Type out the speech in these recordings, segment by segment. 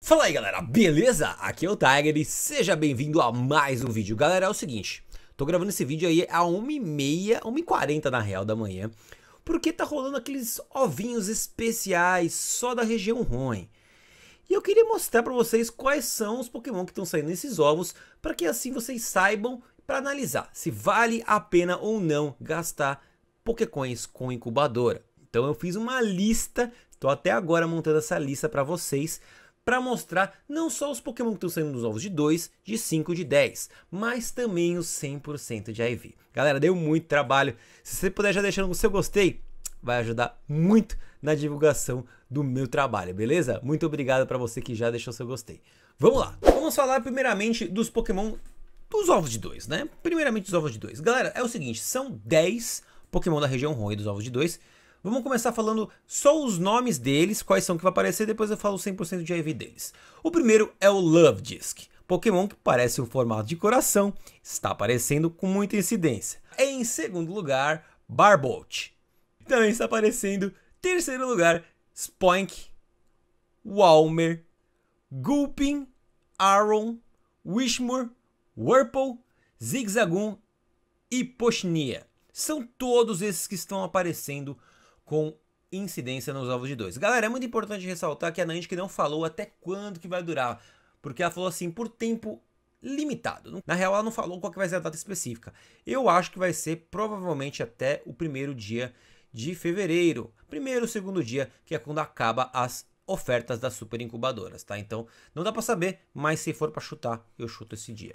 Fala aí galera, beleza? Aqui é o Tiger e seja bem-vindo a mais um vídeo. Galera, é o seguinte, tô gravando esse vídeo aí a 1h30, 1h40 na real da manhã, porque tá rolando aqueles ovinhos especiais só da região ruim. E eu queria mostrar para vocês quais são os Pokémon que estão saindo nesses ovos, para que assim vocês saibam para analisar se vale a pena ou não gastar Pokécoins com incubadora. Então eu fiz uma lista, estou até agora montando essa lista para vocês, para mostrar não só os Pokémon que estão saindo dos ovos de 2, de 5, de 10, mas também os 100% de IV. Galera, deu muito trabalho. Se você puder já deixando o seu gostei, vai ajudar muito na divulgação do meu trabalho, beleza? Muito obrigado para você que já deixou seu gostei. Vamos lá. Vamos falar primeiramente dos Pokémon dos ovos de 2, né? Primeiramente dos ovos de 2. Galera, é o seguinte, são 10 Pokémon da região ROM e dos ovos de 2. Vamos começar falando só os nomes deles, quais são que vai aparecer, depois eu falo 100% de IV deles. O primeiro é o Love Disc. Pokémon que parece um formato de coração, está aparecendo com muita incidência. Em segundo lugar, Barbolt. Também está aparecendo. Terceiro lugar, Spoink, Walmer, Gulpin, Aron, Wishmore, Whirlpool, Zigzagoon e Pochnia são todos esses que estão aparecendo com incidência nos ovos de 2. Galera, é muito importante ressaltar que a Niantic não falou até quando que vai durar, porque ela falou assim, por tempo limitado. Na real, ela não falou qual que vai ser a data específica. Eu acho que vai ser provavelmente até o primeiro dia de fevereiro. Primeiro, ou segundo dia, que é quando acaba as ofertas das super incubadoras, tá? Então, não dá para saber, mas se for para chutar, eu chuto esse dia.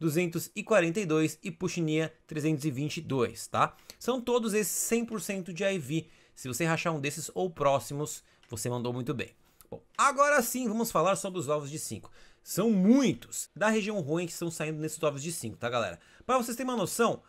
242 e Puxinia 322, tá? São todos esses 100% de IV. Se você rachar um desses ou próximos, você mandou muito bem. Bom, agora sim vamos falar sobre os ovos de 5. São muitos da região ruim que estão saindo nesses ovos de 5, tá galera? Para vocês terem uma noção,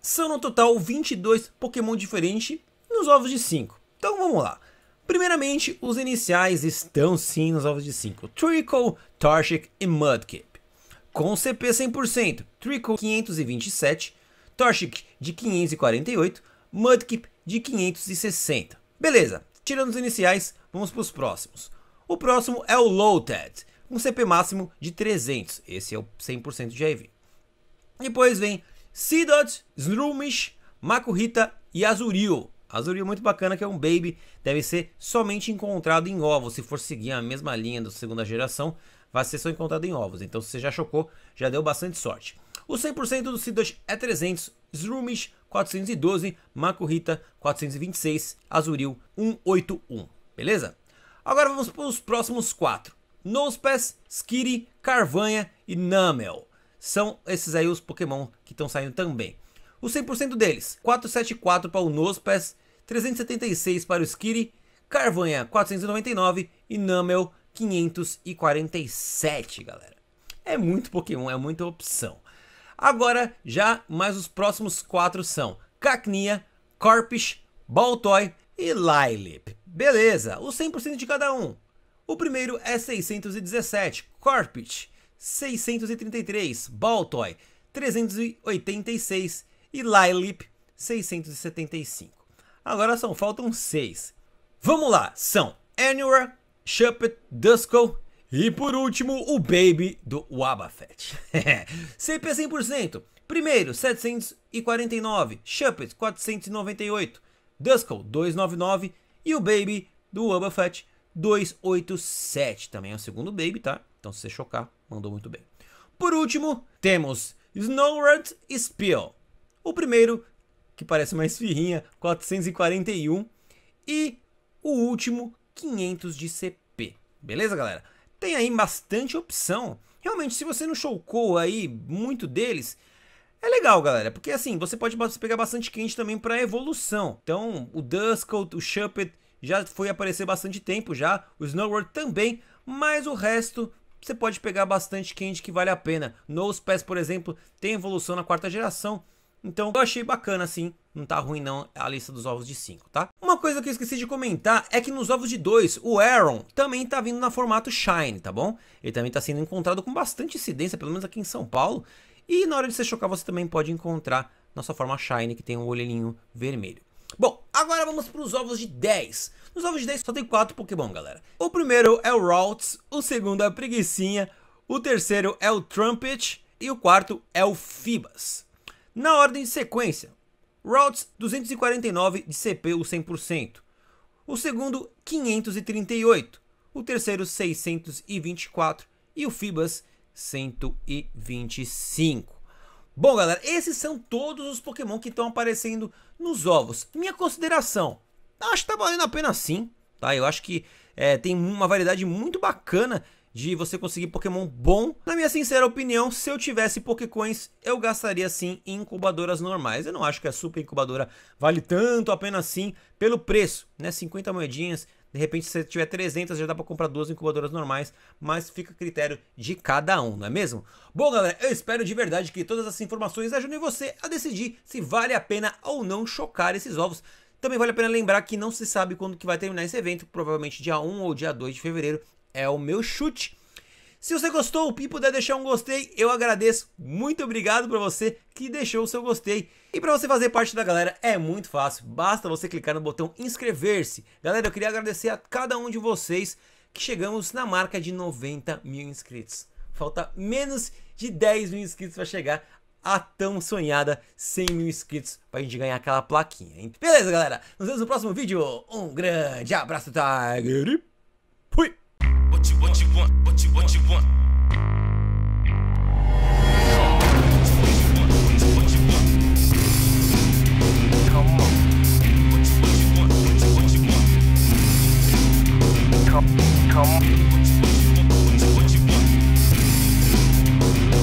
são no total 22 Pokémon diferentes nos ovos de 5. Então vamos lá. Primeiramente, os iniciais estão sim nos ovos de 5. Trickle, Torchic e Mudkip com CP 100%, Trico 527, Torchic de 548, Mudkip de 560. Beleza, tirando os iniciais, vamos para os próximos. O próximo é o Lotad, com CP máximo de 300, esse é o 100% de IV. Depois vem Seedot, Snrumish, Makuhita e Azuril. Azuril é muito bacana, que é um baby, deve ser somente encontrado em ovos, se for seguir a mesma linha da segunda geração, vai ser só encontrado em ovos. Então, se você já chocou, já deu bastante sorte. O 100% do C2 é 300, Zrumish 412, Makuhita 426, Azuril 181. Beleza? Agora vamos para os próximos quatro. Nosepass, Skiri, Carvanha e Namel. São esses aí os Pokémon que estão saindo também. O 100% deles, 474 para o Nosepass, 376 para o Skiri, Carvanha 499 e Namel 547, galera. É muito Pokémon, é muita opção. Agora, já mais os próximos quatro são Cacnea, Corpish, Baltoy e Lylip. Beleza, o 100% de cada um. O primeiro é 617, Corpish, 633, Baltoy, 386 e Lylip, 675. Agora são, faltam 6. Vamos lá, são Anywhere, Shuppet, Duskull e por último o Baby do Wabafet. CP 100%, primeiro 749, Shuppet 498, Duskull 299 e o Baby do Wabafet 287. Também é o segundo Baby, tá? Então se você chocar, mandou muito bem. Por último, temos Snowrat Spill. O primeiro, que parece uma esfirrinha, 441. E o último, 500 de CP. Beleza, galera? Tem aí bastante opção. Realmente, se você não chocou aí muito deles, é legal, galera, porque assim, você pode pegar bastante quente também para evolução. Então, o Duskull, o Shuppet já foi aparecer bastante tempo já, o Snowboard também, mas o resto você pode pegar bastante quente que vale a pena. Nosepass, por exemplo, tem evolução na quarta geração, então eu achei bacana assim não tá ruim não é a lista dos ovos de 5, tá? Uma coisa que eu esqueci de comentar é que nos ovos de 2, o Aaron também tá vindo na formato Shine, tá bom? Ele também tá sendo encontrado com bastante incidência, pelo menos aqui em São Paulo. E na hora de você chocar, você também pode encontrar na sua forma Shine, que tem um olhinho vermelho. Bom, agora vamos para os ovos de 10. Nos ovos de 10 só tem 4 Pokémon, galera. O primeiro é o Ralts, o segundo é a Preguiçinha, o terceiro é o Trumpet e o quarto é o Fibas. Na ordem de sequência, Routes 249 de CPU 100%, o segundo 538, o terceiro 624 e o Fibas 125. Bom, galera, esses são todos os Pokémon que estão aparecendo nos ovos. Minha consideração, acho que tá valendo a pena sim, tá? Eu acho que é, tem uma variedade muito bacana de você conseguir Pokémon bom. Na minha sincera opinião, se eu tivesse Pokécoins, eu gastaria sim em incubadoras normais. Eu não acho que a super incubadora vale tanto a pena assim pelo preço, né? 50 moedinhas, de repente se você tiver 300 já dá para comprar duas incubadoras normais, mas fica a critério de cada um, não é mesmo? Bom, galera, eu espero de verdade que todas essas informações ajudem você a decidir se vale a pena ou não chocar esses ovos. Também vale a pena lembrar que não se sabe quando que vai terminar esse evento, provavelmente dia 1 ou dia 2 de fevereiro, é o meu chute. Se você gostou e puder deixar um gostei, eu agradeço. Muito obrigado para você que deixou o seu gostei. E para você fazer parte da galera é muito fácil, basta você clicar no botão inscrever-se. Galera, eu queria agradecer a cada um de vocês que chegamos na marca de 90 mil inscritos. Falta menos de 10 mil inscritos para chegar a tão sonhada 100 mil inscritos pra gente ganhar aquela plaquinha, Beleza, galera? Nos vemos no próximo vídeo. Um grande abraço, Tiger. Fui! What you what you want? What you what you want?